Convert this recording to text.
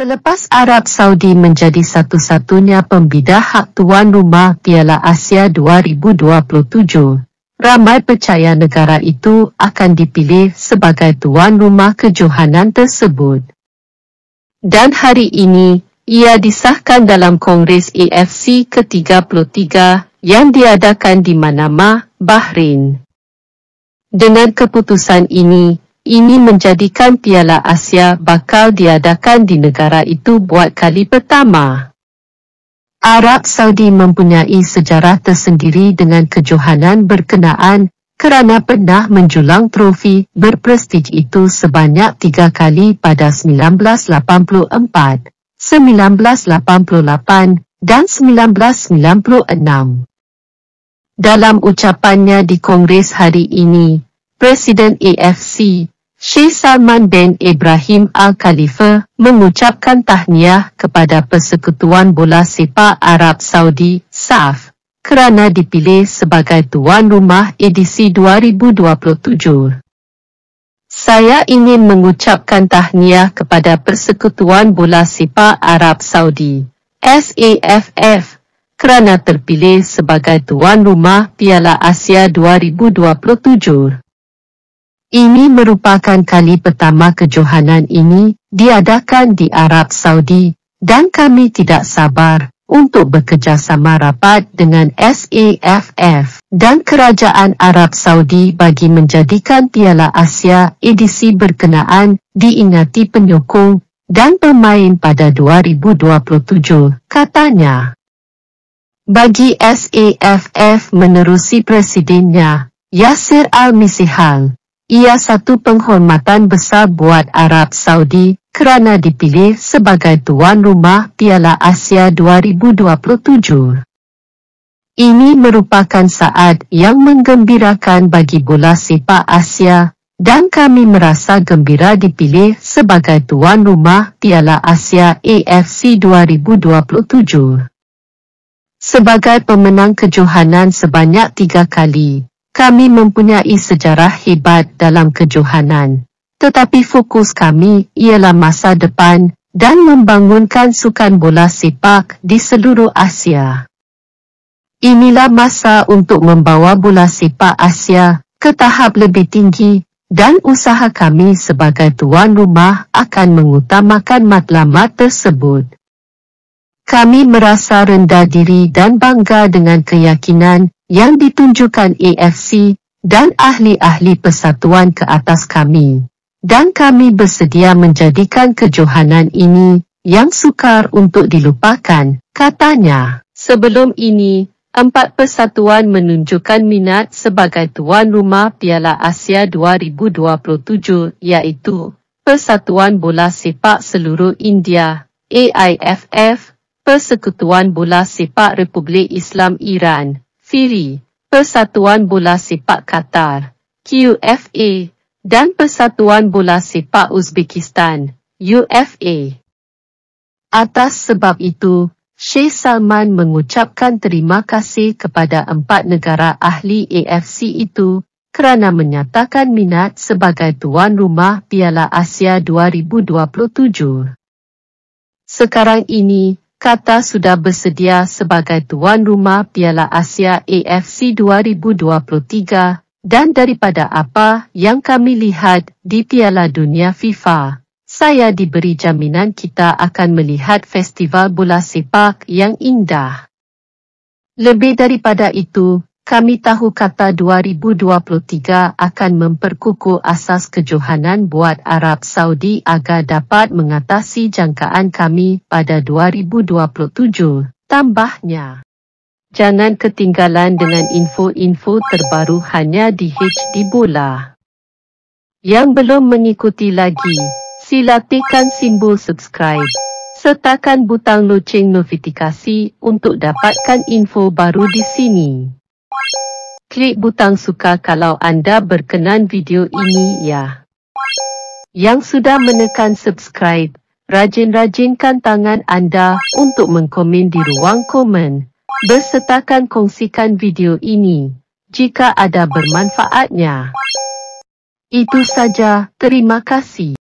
Selepas Arab Saudi menjadi satu-satunya pembidah hak tuan rumah Piala Asia 2027, ramai percaya negara itu akan dipilih sebagai tuan rumah kejohanan tersebut. Dan hari ini, ia disahkan dalam Kongres AFC ke-33 yang diadakan di Manama, Bahrain. Dengan keputusan ini, ini menjadikan Piala Asia bakal diadakan di negara itu buat kali pertama. Arab Saudi mempunyai sejarah tersendiri dengan kejohanan berkenaan kerana pernah menjulang trofi berprestij itu sebanyak tiga kali pada 1984, 1988 dan 1996. Dalam ucapannya di Kongres hari ini, Presiden AFC, Sheikh Salman bin Ibrahim Al-Khalifa, mengucapkan tahniah kepada Persekutuan Bola Sepak Arab Saudi, SAF, kerana dipilih sebagai tuan rumah edisi 2027. Saya ingin mengucapkan tahniah kepada Persekutuan Bola Sepak Arab Saudi, SAFF, kerana terpilih sebagai tuan rumah Piala Asia 2027. Ini merupakan kali pertama kejohanan ini diadakan di Arab Saudi dan kami tidak sabar untuk bekerjasama rapat dengan SAFF dan Kerajaan Arab Saudi bagi menjadikan Piala Asia edisi berkenaan diingati penyokong dan pemain pada 2027, katanya. Bagi SAFF menerusi presidennya, Yasser Al-Misihal, ia satu penghormatan besar buat Arab Saudi kerana dipilih sebagai tuan rumah Piala Asia 2027. Ini merupakan saat yang menggembirakan bagi bola sepak Asia dan kami merasa gembira dipilih sebagai tuan rumah Piala Asia AFC 2027. Sebagai pemenang kejohanan sebanyak tiga kali, kami mempunyai sejarah hebat dalam kejohanan. Tetapi fokus kami ialah masa depan dan membangunkan sukan bola sepak di seluruh Asia. Inilah masa untuk membawa bola sepak Asia ke tahap lebih tinggi dan usaha kami sebagai tuan rumah akan mengutamakan matlamat tersebut. Kami merasa rendah diri dan bangga dengan keyakinan yang ditunjukkan AFC dan ahli-ahli persatuan ke atas kami. Dan kami bersedia menjadikan kejohanan ini yang sukar untuk dilupakan, katanya. Sebelum ini, empat persatuan menunjukkan minat sebagai tuan rumah Piala Asia 2027 iaitu Persatuan Bola Sepak Seluruh India, AIFF, Persekutuan Bola Sepak Republik Islam Iran, Firi, Persatuan Bola Sepak Qatar, QFA, dan Persatuan Bola Sepak Uzbekistan, UFA. Atas sebab itu, Sheikh Salman mengucapkan terima kasih kepada empat negara ahli AFC itu kerana menyatakan minat sebagai tuan rumah Piala Asia 2027. Sekarang ini, Kata sudah bersedia sebagai tuan rumah Piala Asia AFC 2023 dan daripada apa yang kami lihat di Piala Dunia FIFA. Saya diberi jaminan kita akan melihat festival bola sepak yang indah. Lebih daripada itu, kami tahu kata 2023 akan memperkukuh asas kejohanan buat Arab Saudi agar dapat mengatasi jangkaan kami pada 2027, tambahnya. Jangan ketinggalan dengan info-info terbaru hanya di HD Bola. Yang belum mengikuti lagi, sila tekan simbol subscribe. Sertakan butang loceng notifikasi untuk dapatkan info baru di sini klik butang suka kalau anda berkenan video ini ya. Yang sudah menekan subscribe, rajin-rajinkan tangan anda untuk mengkomen di ruang komen. Bersertakan kongsikan video ini jika ada bermanfaatnya. Itu saja, terima kasih.